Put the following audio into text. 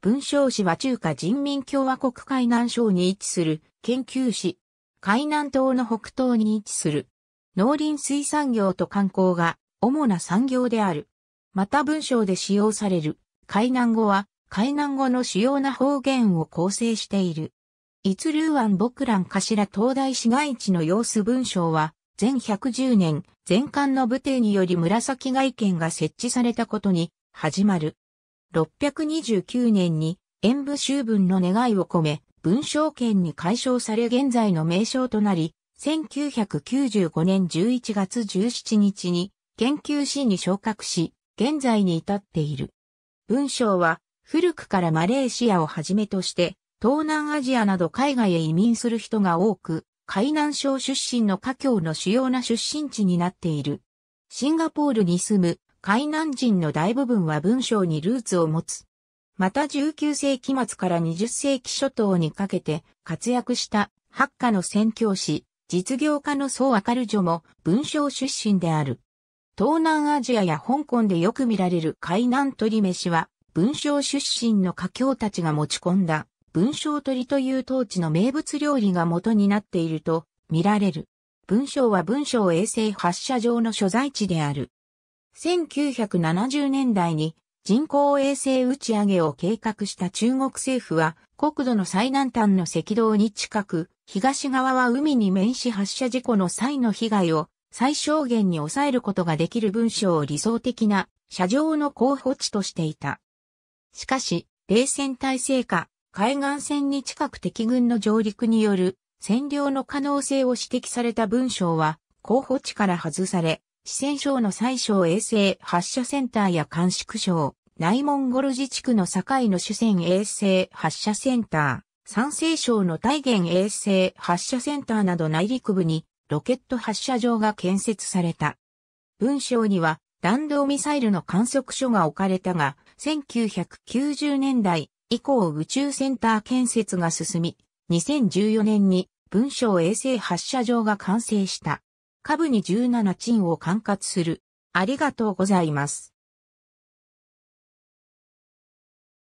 文章市は中華人民共和国海南省に位置する研究市。海南島の北東に位置する。農林水産業と観光が主な産業である。また文章で使用される海南語は海南語の主要な方言を構成している。一流湾牧蘭頭東大市街地の様子文章は全110年、全館の部帝により紫外見が設置されたことに始まる。629年に演武州文の願いを込め、文章権に解消され現在の名称となり、1995年11月17日に研究士に昇格し、現在に至っている。文章は古くからマレーシアをはじめとして、東南アジアなど海外へ移民する人が多く、海南省出身の華僑の主要な出身地になっている。シンガポールに住む海南人の大部分は文章にルーツを持つ。また19世紀末から20世紀初頭にかけて活躍した八家の宣教師、実業家の宋明る女も文章出身である。東南アジアや香港でよく見られる海南鳥飯は文章出身の家境たちが持ち込んだ文章鳥という当地の名物料理が元になっていると見られる。文章は文章衛星発射場の所在地である。1970年代に人工衛星打ち上げを計画した中国政府は国土の最南端の赤道に近く、東側は海に面し発射事故の際の被害を最小限に抑えることができる文章を理想的な車上の候補地としていた。しかし、冷戦体制下、海岸線に近く敵軍の上陸による占領の可能性を指摘された文章は候補地から外され、四川省の最小衛星発射センターや甘粛省、内モンゴル自治区の境の主戦衛星発射センター、山西省の大元衛星発射センターなど内陸部にロケット発射場が建設された。文章には弾道ミサイルの観測所が置かれたが、1990年代以降宇宙センター建設が進み、2014年に文章衛星発射場が完成した。下部に17チンを管轄する。ありがとうございます。